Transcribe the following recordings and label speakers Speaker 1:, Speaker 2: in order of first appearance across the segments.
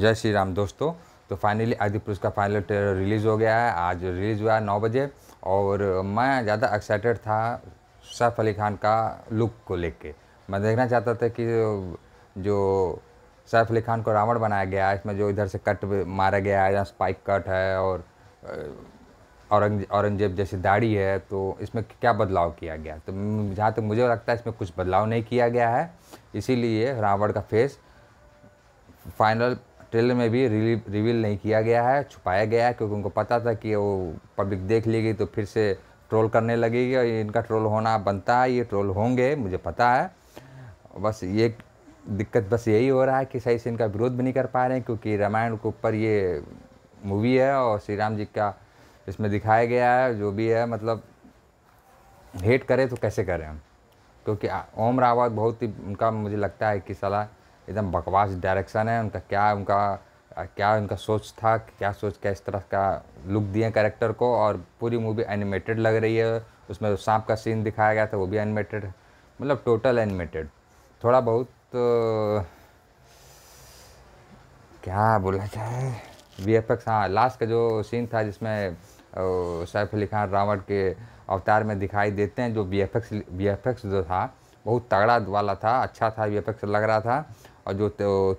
Speaker 1: जय श्री राम दोस्तों तो फाइनली आदि पुरुष का फाइनल ट्रेलर रिलीज़ हो गया है आज रिलीज़ हुआ है नौ बजे और मैं ज़्यादा एक्साइटेड था सैफ अली खान का लुक को लेके मैं देखना चाहता था कि जो सैफ अली खान को रावण बनाया गया है इसमें जो इधर से कट मारा गया है या स्पाइक कट है और औरंगजेब जैसी दाढ़ी है तो इसमें क्या बदलाव किया गया तो जहाँ तक तो मुझे लगता है इसमें कुछ बदलाव नहीं किया गया है इसीलिए रावण का फेस फाइनल ट्रेलर में भी रिवील नहीं किया गया है छुपाया गया है क्योंकि उनको पता था कि वो पब्लिक देख लेगी तो फिर से ट्रोल करने लगेगी और इनका ट्रोल होना बनता है ये ट्रोल होंगे मुझे पता है बस ये दिक्कत बस यही हो रहा है कि सही से इनका विरोध भी नहीं कर पा रहे हैं क्योंकि रामायण के ऊपर ये मूवी है और श्री राम जी का इसमें दिखाया गया है जो भी है मतलब हेट करें तो कैसे करें हम क्योंकि ओम रावत बहुत ही उनका मुझे लगता है कि सलाह एकदम बकवास डायरेक्शन है उनका क्या उनका क्या उनका सोच था क्या सोच क्या इस तरह का लुक दिए कैरेक्टर को और पूरी मूवी एनिमेटेड लग रही है उसमें सांप का सीन दिखाया गया था वो भी एनिमेटेड मतलब टोटल एनिमेटेड थोड़ा बहुत तो, क्या बोला जाए वी एफ एक्स हाँ लास्ट का जो सीन था जिसमें सैफ अली खान रावण के अवतार में दिखाई देते हैं जो V F X V F X जो था बहुत तगड़ा वाला था अच्छा था वीएफएक्स लग रहा था और जो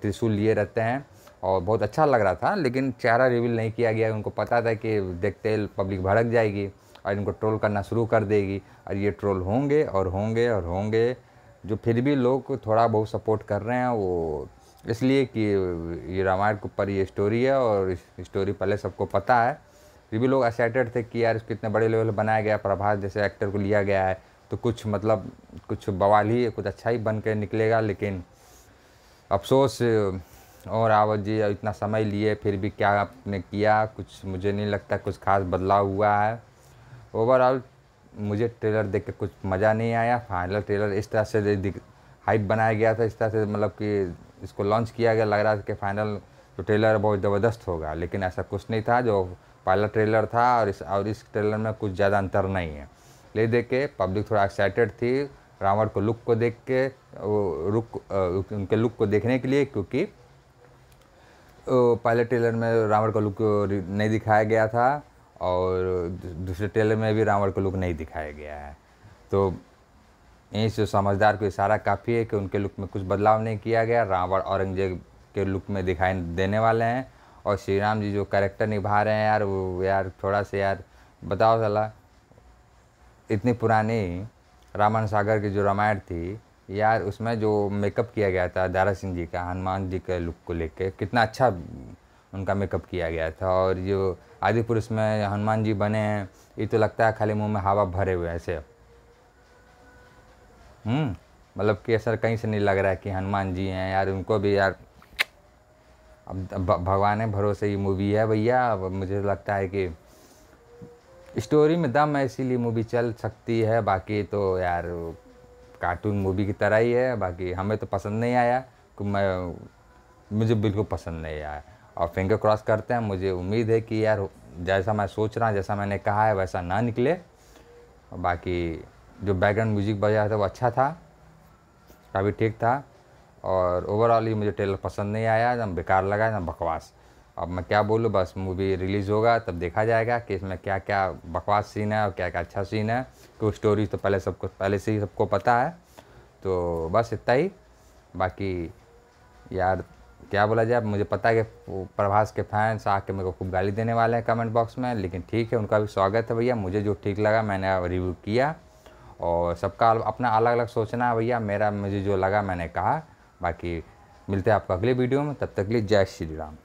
Speaker 1: त्रिशूल लिए रहते हैं और बहुत अच्छा लग रहा था लेकिन चेहरा रिवील नहीं किया गया उनको पता था कि देखते पब्लिक भड़क जाएगी और इनको ट्रोल करना शुरू कर देगी और ये ट्रोल होंगे और होंगे और होंगे जो फिर भी लोग थोड़ा बहुत सपोर्ट कर रहे हैं वो इसलिए कि ये रामायण के ऊपर ये स्टोरी है और इस स्टोरी पहले सबको पता है फिर भी लोग एक्साइटेड थे कि यार इसको इतने बड़े लेवल बनाया गया प्रभास जैसे एक्टर को लिया गया है तो कुछ मतलब कुछ बवाल ही कुछ अच्छा ही बन के निकलेगा लेकिन अफसोस और आवत जी इतना समय लिए फिर भी क्या आपने किया कुछ मुझे नहीं लगता कुछ खास बदलाव हुआ है ओवरऑल मुझे ट्रेलर देख के कुछ मज़ा नहीं आया फाइनल ट्रेलर इस तरह से हाइप बनाया गया था इस तरह से मतलब कि इसको लॉन्च किया गया लग रहा था कि फाइनल तो ट्रेलर बहुत ज़बरदस्त होगा लेकिन ऐसा कुछ नहीं था जो पहला ट्रेलर था और इस और इस ट्रेलर में कुछ ज़्यादा अंतर नहीं है ले दे के पब्लिक थोड़ा एक्साइटेड थी रावण को लुक को देख के वो रुक उनके लुक को देखने के लिए क्योंकि पहले ट्रेलर में रावण का लुक नहीं दिखाया गया था और दूसरे ट्रेलर में भी रावण का लुक नहीं दिखाया गया है तो यहीं से समझदार को इशारा काफ़ी है कि उनके लुक में कुछ बदलाव नहीं किया गया रावण औरंगजेब के लुक में दिखाई देने वाले हैं और श्री राम जी जो कैरेक्टर निभा रहे हैं यार वो यार थोड़ा सा यार बताओ सला इतनी पुरानी रामायण सागर की जो रामायण थी यार उसमें जो मेकअप किया गया था दारा सिंह जी का हनुमान जी के लुक को लेके कितना अच्छा उनका मेकअप किया गया था और जो आदि पुरुष में हनुमान जी बने हैं ये तो लगता है खाली मुंह में हवा भरे हुए ऐसे हम्म, मतलब कि असर कहीं से नहीं लग रहा है कि हनुमान जी हैं यार उनको भी यार अब भगवान है भरोसे ये मूवी है भैया अब मुझे तो लगता है कि स्टोरी में दम है इसीलिए मूवी चल सकती है बाकी तो यार कार्टून मूवी की तरह ही है बाकी हमें तो पसंद नहीं आया कि मैं मुझे बिल्कुल पसंद नहीं आया और फिंगर क्रॉस करते हैं मुझे उम्मीद है कि यार जैसा मैं सोच रहा हूँ जैसा मैंने कहा है वैसा ना निकले बाकी जो बैकग्राउंड म्यूजिक बजा था वो अच्छा था काफ़ी ठीक था और ओवरऑल ही मुझे ट्रेलर पसंद नहीं आया एकदम बेकार लगा एकदम बकवास अब मैं क्या बोलूँ बस मूवी रिलीज़ होगा तब देखा जाएगा कि इसमें क्या क्या बकवास सीन है और क्या क्या अच्छा सीन है तो स्टोरी तो पहले सबको पहले से ही सबको पता है तो बस इतना ही बाकी यार क्या बोला जाए मुझे पता है कि प्रभास के फैंस आके मेरे को खूब गाली देने वाले हैं कमेंट बॉक्स में लेकिन ठीक है उनका भी स्वागत है भैया मुझे जो ठीक लगा मैंने रिव्यू किया और सबका अपना अलग अलग सोचना है भैया मेरा मुझे जो लगा मैंने कहा बाकी मिलते हैं आपको अगले वीडियो में तब तक के लिए जय श्री राम